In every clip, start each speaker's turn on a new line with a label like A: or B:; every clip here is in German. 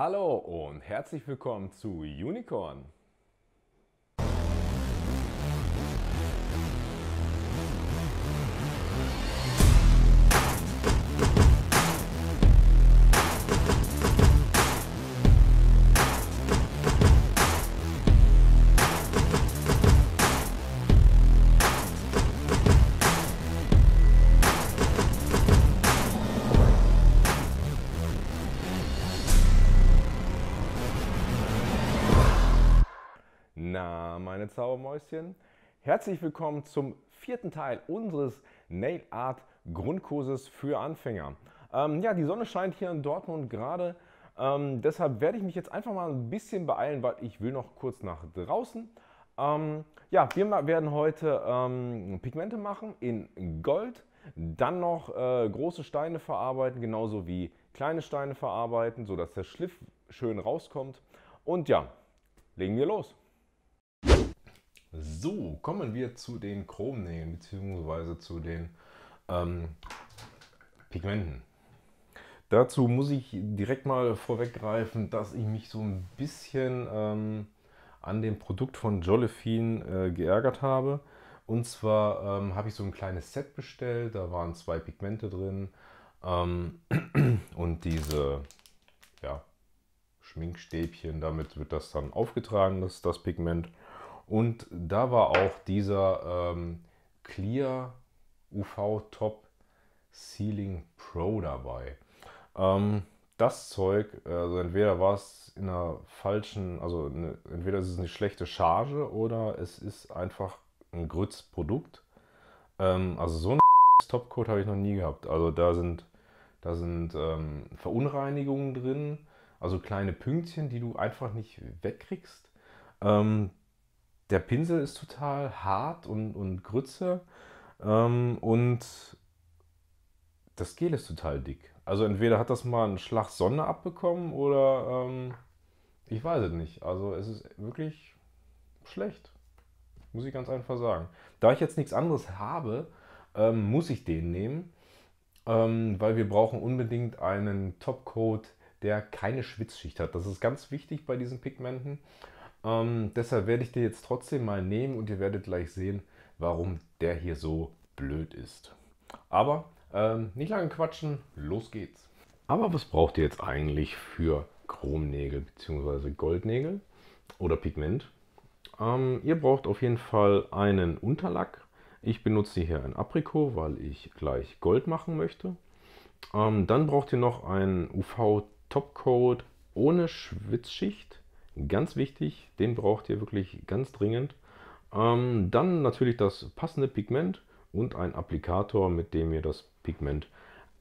A: Hallo und herzlich willkommen zu Unicorn. Na, meine Zaubermäuschen. Herzlich willkommen zum vierten Teil unseres Nail Art Grundkurses für Anfänger. Ähm, ja, die Sonne scheint hier in Dortmund gerade. Ähm, deshalb werde ich mich jetzt einfach mal ein bisschen beeilen, weil ich will noch kurz nach draußen. Ähm, ja, wir werden heute ähm, Pigmente machen in Gold, dann noch äh, große Steine verarbeiten, genauso wie kleine Steine verarbeiten, sodass der Schliff schön rauskommt. Und ja, legen wir los. So, kommen wir zu den Chromnägeln bzw. zu den ähm, Pigmenten. Dazu muss ich direkt mal vorweggreifen, dass ich mich so ein bisschen ähm, an dem Produkt von Jollifine äh, geärgert habe. Und zwar ähm, habe ich so ein kleines Set bestellt, da waren zwei Pigmente drin ähm, und diese ja, Schminkstäbchen, damit wird das dann aufgetragen, das, das Pigment. Und da war auch dieser ähm, Clear UV Top Ceiling Pro dabei. Ähm, das Zeug, also entweder war es in einer falschen, also eine, entweder ist es eine schlechte Charge oder es ist einfach ein Grützprodukt. Ähm, also so ein Topcoat habe ich noch nie gehabt. Also da sind, da sind ähm, Verunreinigungen drin, also kleine Pünktchen, die du einfach nicht wegkriegst. Ähm, der Pinsel ist total hart und, und Grütze ähm, und das Gel ist total dick. Also entweder hat das mal einen Schlag Sonne abbekommen oder ähm, ich weiß es nicht. Also es ist wirklich schlecht, muss ich ganz einfach sagen. Da ich jetzt nichts anderes habe, ähm, muss ich den nehmen, ähm, weil wir brauchen unbedingt einen Topcoat, der keine Schwitzschicht hat. Das ist ganz wichtig bei diesen Pigmenten. Ähm, deshalb werde ich dir jetzt trotzdem mal nehmen und ihr werdet gleich sehen, warum der hier so blöd ist. Aber ähm, nicht lange quatschen, los geht's. Aber was braucht ihr jetzt eigentlich für Chromnägel bzw. Goldnägel oder Pigment? Ähm, ihr braucht auf jeden Fall einen Unterlack. Ich benutze hier ein Aprikot, weil ich gleich Gold machen möchte. Ähm, dann braucht ihr noch einen UV Topcoat ohne Schwitzschicht. Ganz wichtig, den braucht ihr wirklich ganz dringend. Ähm, dann natürlich das passende Pigment und ein Applikator, mit dem ihr das Pigment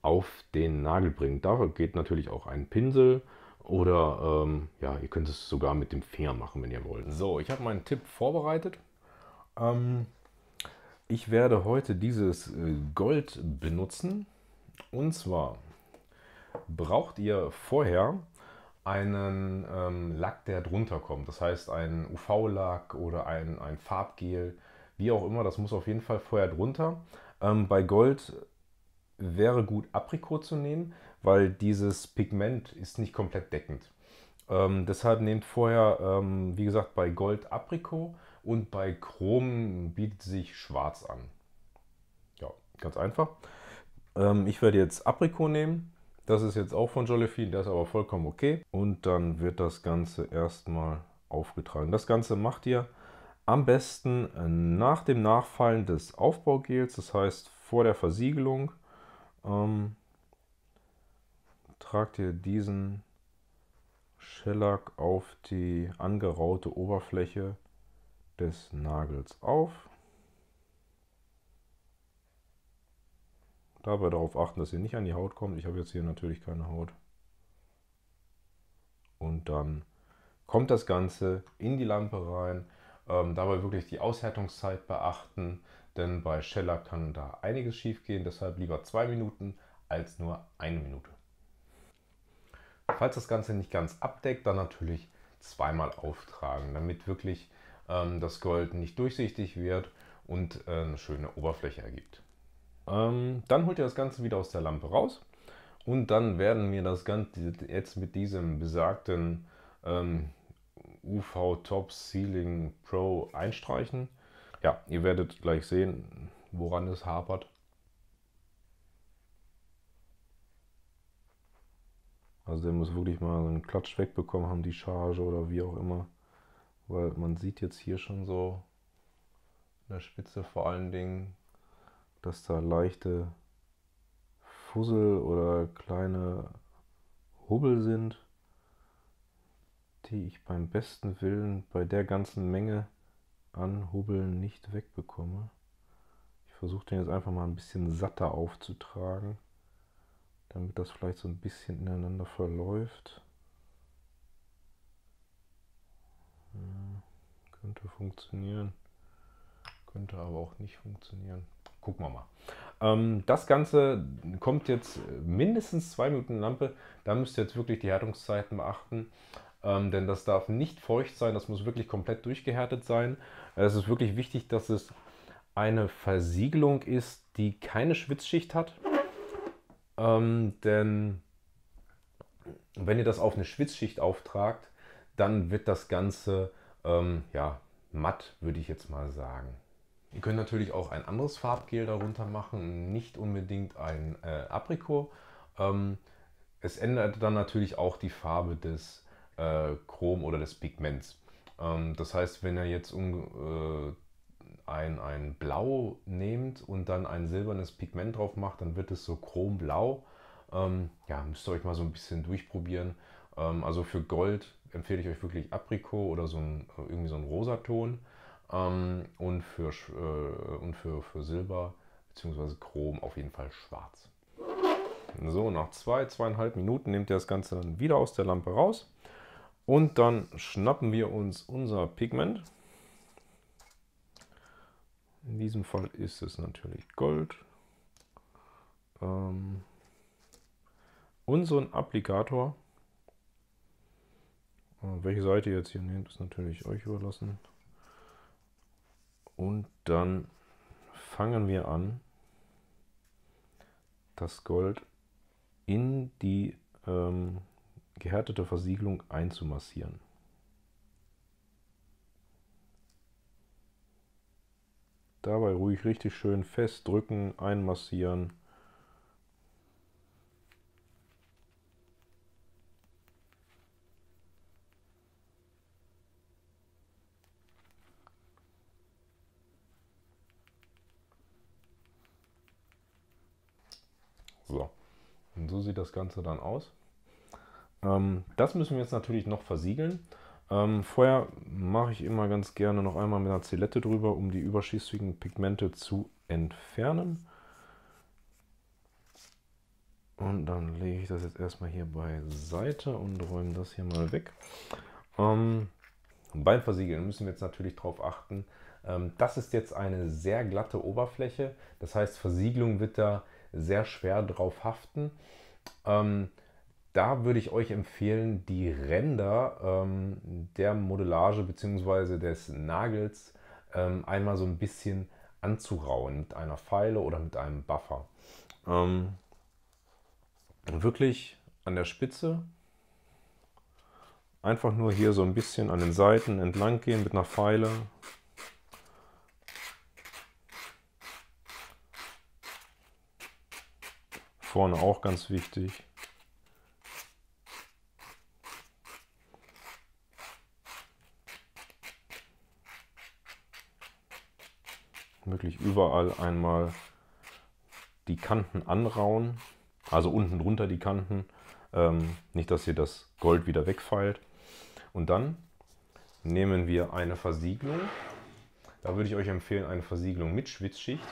A: auf den Nagel bringt. Dafür geht natürlich auch ein Pinsel oder ähm, ja, ihr könnt es sogar mit dem Finger machen, wenn ihr wollt. So, ich habe meinen Tipp vorbereitet. Ähm, ich werde heute dieses äh, Gold benutzen. Und zwar braucht ihr vorher einen ähm, Lack, der drunter kommt. Das heißt, ein UV-Lack oder ein, ein Farbgel, wie auch immer, das muss auf jeden Fall vorher drunter. Ähm, bei Gold wäre gut, Aprikot zu nehmen, weil dieses Pigment ist nicht komplett deckend. Ähm, deshalb nehmt vorher, ähm, wie gesagt, bei Gold Aprikot und bei Chrom bietet sich Schwarz an. Ja, ganz einfach. Ähm, ich werde jetzt Aprikot nehmen das ist jetzt auch von Jollifee, der ist aber vollkommen okay. Und dann wird das Ganze erstmal aufgetragen. Das Ganze macht ihr am besten nach dem Nachfallen des Aufbaugels, das heißt vor der Versiegelung, ähm, tragt ihr diesen Schellack auf die angeraute Oberfläche des Nagels auf. dabei darauf achten, dass ihr nicht an die Haut kommt. Ich habe jetzt hier natürlich keine Haut. Und dann kommt das Ganze in die Lampe rein. Ähm, dabei wirklich die Aushärtungszeit beachten, denn bei Scheller kann da einiges schief gehen. Deshalb lieber zwei Minuten als nur eine Minute. Falls das Ganze nicht ganz abdeckt, dann natürlich zweimal auftragen, damit wirklich ähm, das Gold nicht durchsichtig wird und äh, eine schöne Oberfläche ergibt. Ähm, dann holt ihr das Ganze wieder aus der Lampe raus und dann werden wir das Ganze jetzt mit diesem besagten ähm, UV Top Ceiling Pro einstreichen. Ja, ihr werdet gleich sehen, woran es hapert. Also der muss wirklich mal einen Klatsch wegbekommen haben, die Charge oder wie auch immer. Weil man sieht jetzt hier schon so in der Spitze vor allen Dingen dass da leichte Fussel oder kleine Hubbel sind, die ich beim besten Willen bei der ganzen Menge an Hubbeln nicht wegbekomme. Ich versuche den jetzt einfach mal ein bisschen satter aufzutragen, damit das vielleicht so ein bisschen ineinander verläuft. Ja, hm, könnte funktionieren, könnte aber auch nicht funktionieren gucken wir mal. Ähm, das Ganze kommt jetzt mindestens zwei Minuten Lampe. Da müsst ihr jetzt wirklich die Härtungszeiten beachten. Ähm, denn das darf nicht feucht sein, das muss wirklich komplett durchgehärtet sein. Es ist wirklich wichtig, dass es eine Versiegelung ist, die keine Schwitzschicht hat. Ähm, denn wenn ihr das auf eine Schwitzschicht auftragt, dann wird das Ganze ähm, ja, matt, würde ich jetzt mal sagen. Ihr könnt natürlich auch ein anderes Farbgel darunter machen, nicht unbedingt ein äh, Aprikot. Ähm, es ändert dann natürlich auch die Farbe des äh, Chrom oder des Pigments. Ähm, das heißt, wenn ihr jetzt um, äh, ein, ein Blau nehmt und dann ein silbernes Pigment drauf macht, dann wird es so chromblau. Ähm, ja, müsst ihr euch mal so ein bisschen durchprobieren. Ähm, also für Gold empfehle ich euch wirklich Aprikot oder so ein, äh, irgendwie so ein Rosaton. Ähm, und für, äh, und für, für Silber bzw. Chrom auf jeden Fall schwarz. So, nach zwei, zweieinhalb Minuten nehmt ihr das Ganze dann wieder aus der Lampe raus. Und dann schnappen wir uns unser Pigment. In diesem Fall ist es natürlich Gold. Ähm, unseren Applikator. Äh, welche Seite ihr jetzt hier nehmt, ist natürlich euch überlassen. Und dann fangen wir an, das Gold in die ähm, gehärtete Versiegelung einzumassieren. Dabei ruhig richtig schön festdrücken, einmassieren. sieht das Ganze dann aus. Ähm, das müssen wir jetzt natürlich noch versiegeln. Ähm, vorher mache ich immer ganz gerne noch einmal mit einer Zillette drüber, um die überschießigen Pigmente zu entfernen. Und dann lege ich das jetzt erstmal hier beiseite und räume das hier mal weg. Ähm, beim Versiegeln müssen wir jetzt natürlich darauf achten, ähm, das ist jetzt eine sehr glatte Oberfläche. Das heißt, Versiegelung wird da sehr schwer drauf haften. Ähm, da würde ich euch empfehlen, die Ränder ähm, der Modellage bzw. des Nagels ähm, einmal so ein bisschen anzurauen mit einer Pfeile oder mit einem Buffer. Ähm, wirklich an der Spitze einfach nur hier so ein bisschen an den Seiten entlang gehen mit einer Pfeile vorne auch ganz wichtig. Wirklich überall einmal die Kanten anrauen, also unten drunter die Kanten, ähm, nicht, dass ihr das Gold wieder wegfeilt. Und dann nehmen wir eine Versiegelung. Da würde ich euch empfehlen, eine Versiegelung mit Schwitzschicht.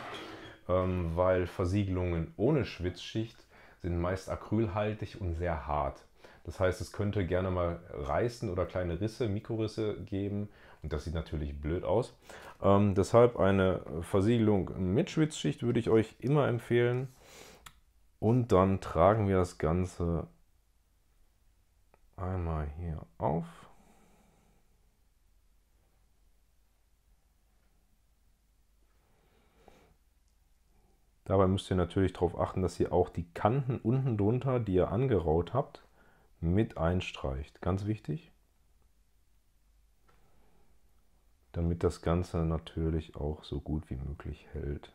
A: Ähm, weil Versiegelungen ohne Schwitzschicht sind meist acrylhaltig und sehr hart. Das heißt, es könnte gerne mal reißen oder kleine Risse, Mikrorisse geben. Und das sieht natürlich blöd aus. Ähm, deshalb eine Versiegelung mit Schwitzschicht würde ich euch immer empfehlen. Und dann tragen wir das Ganze einmal hier auf. Dabei müsst ihr natürlich darauf achten, dass ihr auch die Kanten unten drunter, die ihr angeraut habt, mit einstreicht. Ganz wichtig. Damit das Ganze natürlich auch so gut wie möglich hält.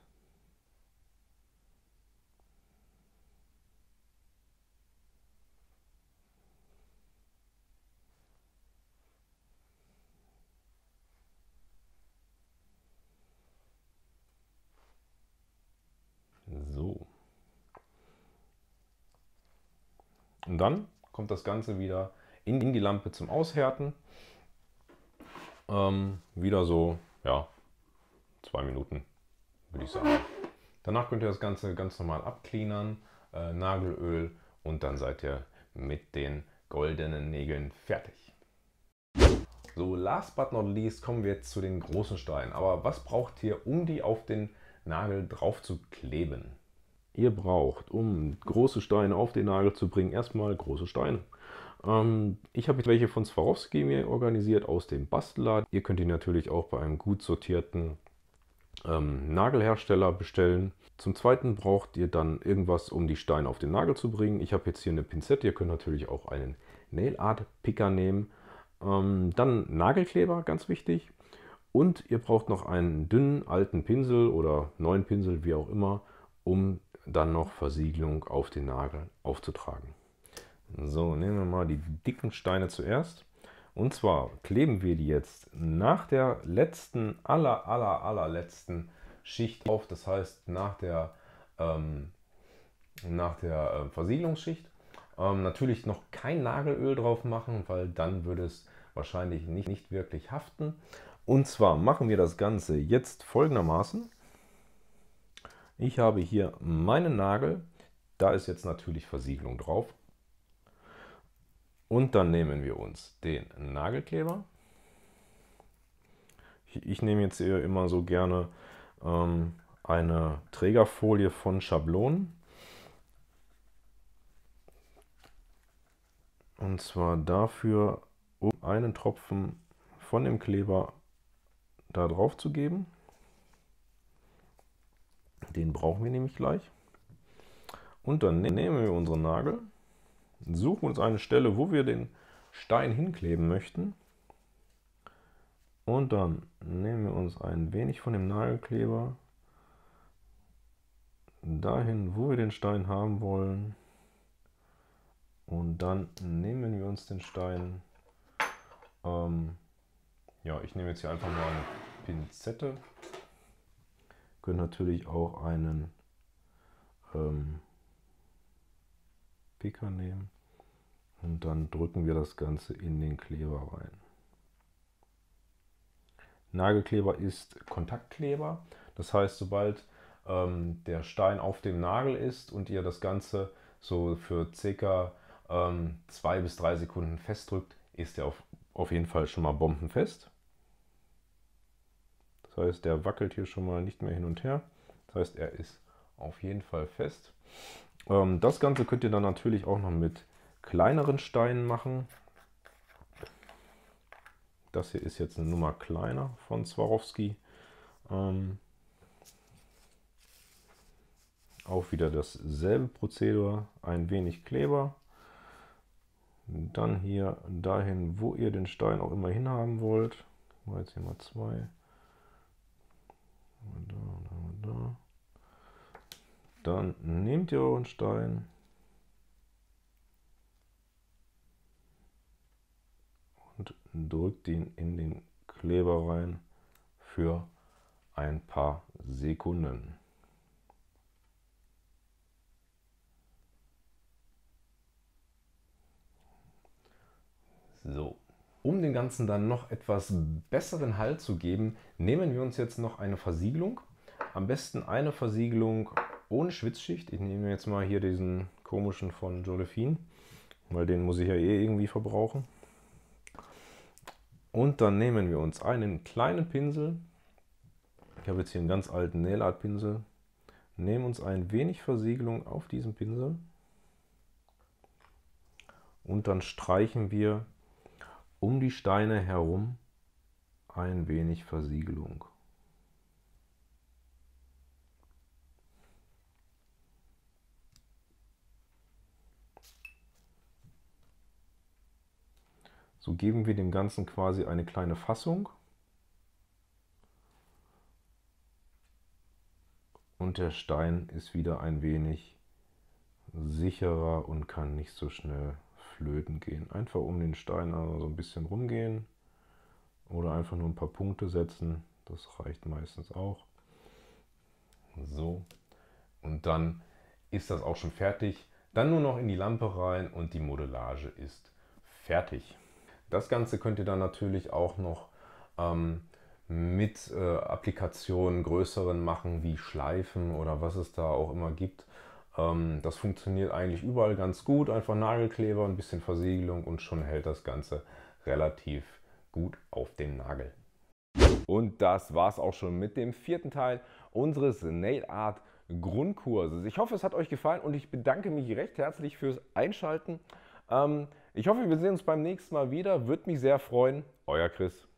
A: Und dann kommt das Ganze wieder in, in die Lampe zum Aushärten. Ähm, wieder so, ja, zwei Minuten, würde ich sagen. Danach könnt ihr das Ganze ganz normal abcleanern, äh, Nagelöl und dann seid ihr mit den goldenen Nägeln fertig. So, last but not least kommen wir jetzt zu den großen Steinen. Aber was braucht ihr, um die auf den Nagel drauf zu kleben? ihr braucht, um große Steine auf den Nagel zu bringen, erstmal große Steine. Ähm, ich habe welche von Swarovski mir organisiert aus dem Bastelladen. Ihr könnt die natürlich auch bei einem gut sortierten ähm, Nagelhersteller bestellen. Zum Zweiten braucht ihr dann irgendwas, um die Steine auf den Nagel zu bringen. Ich habe jetzt hier eine Pinzette. Ihr könnt natürlich auch einen Nail Art Picker nehmen. Ähm, dann Nagelkleber, ganz wichtig. Und ihr braucht noch einen dünnen alten Pinsel oder neuen Pinsel, wie auch immer, um dann noch Versiegelung auf den Nagel aufzutragen. So, nehmen wir mal die dicken Steine zuerst. Und zwar kleben wir die jetzt nach der letzten, aller, aller, allerletzten Schicht auf. Das heißt, nach der, ähm, nach der äh, Versiegelungsschicht. Ähm, natürlich noch kein Nagelöl drauf machen, weil dann würde es wahrscheinlich nicht, nicht wirklich haften. Und zwar machen wir das Ganze jetzt folgendermaßen. Ich habe hier meinen Nagel, da ist jetzt natürlich Versiegelung drauf. Und dann nehmen wir uns den Nagelkleber. Ich, ich nehme jetzt hier immer so gerne ähm, eine Trägerfolie von Schablonen. Und zwar dafür, um einen Tropfen von dem Kleber da drauf zu geben. Den brauchen wir nämlich gleich. Und dann nehmen wir unseren Nagel, suchen uns eine Stelle, wo wir den Stein hinkleben möchten. Und dann nehmen wir uns ein wenig von dem Nagelkleber dahin, wo wir den Stein haben wollen. Und dann nehmen wir uns den Stein. Ähm, ja, ich nehme jetzt hier einfach mal eine Pinzette könnt natürlich auch einen ähm, Picker nehmen und dann drücken wir das Ganze in den Kleber rein. Nagelkleber ist Kontaktkleber, das heißt, sobald ähm, der Stein auf dem Nagel ist und ihr das Ganze so für circa ähm, zwei bis drei Sekunden festdrückt, ist er auf, auf jeden Fall schon mal bombenfest. Das heißt, der wackelt hier schon mal nicht mehr hin und her. Das heißt, er ist auf jeden Fall fest. Ähm, das Ganze könnt ihr dann natürlich auch noch mit kleineren Steinen machen. Das hier ist jetzt eine Nummer kleiner von Swarovski. Ähm, auch wieder dasselbe Prozedur, ein wenig Kleber. Dann hier dahin, wo ihr den Stein auch immer hinhaben wollt. Ich mache jetzt hier mal zwei. Da, da, da. Dann nehmt ihr euren Stein. Und drückt ihn in den Kleber rein für ein paar Sekunden. So. Um dem Ganzen dann noch etwas besseren Halt zu geben, nehmen wir uns jetzt noch eine Versiegelung. Am besten eine Versiegelung ohne Schwitzschicht. Ich nehme jetzt mal hier diesen komischen von Jollefin, weil den muss ich ja eh irgendwie verbrauchen. Und dann nehmen wir uns einen kleinen Pinsel. Ich habe jetzt hier einen ganz alten Nail Art Pinsel. Nehmen uns ein wenig Versiegelung auf diesen Pinsel. Und dann streichen wir um die Steine herum ein wenig Versiegelung. So geben wir dem Ganzen quasi eine kleine Fassung. Und der Stein ist wieder ein wenig sicherer und kann nicht so schnell flöten gehen. Einfach um den Stein also so ein bisschen rumgehen oder einfach nur ein paar Punkte setzen. Das reicht meistens auch. So. Und dann ist das auch schon fertig. Dann nur noch in die Lampe rein und die Modellage ist fertig. Das Ganze könnt ihr dann natürlich auch noch ähm, mit äh, Applikationen größeren machen, wie Schleifen oder was es da auch immer gibt. Ähm, das funktioniert eigentlich überall ganz gut. Einfach Nagelkleber, ein bisschen Versiegelung und schon hält das Ganze relativ gut auf dem Nagel. Und das war's auch schon mit dem vierten Teil unseres Nail Art Grundkurses. Ich hoffe, es hat euch gefallen und ich bedanke mich recht herzlich fürs Einschalten. Ähm, ich hoffe, wir sehen uns beim nächsten Mal wieder. Würde mich sehr freuen. Euer Chris.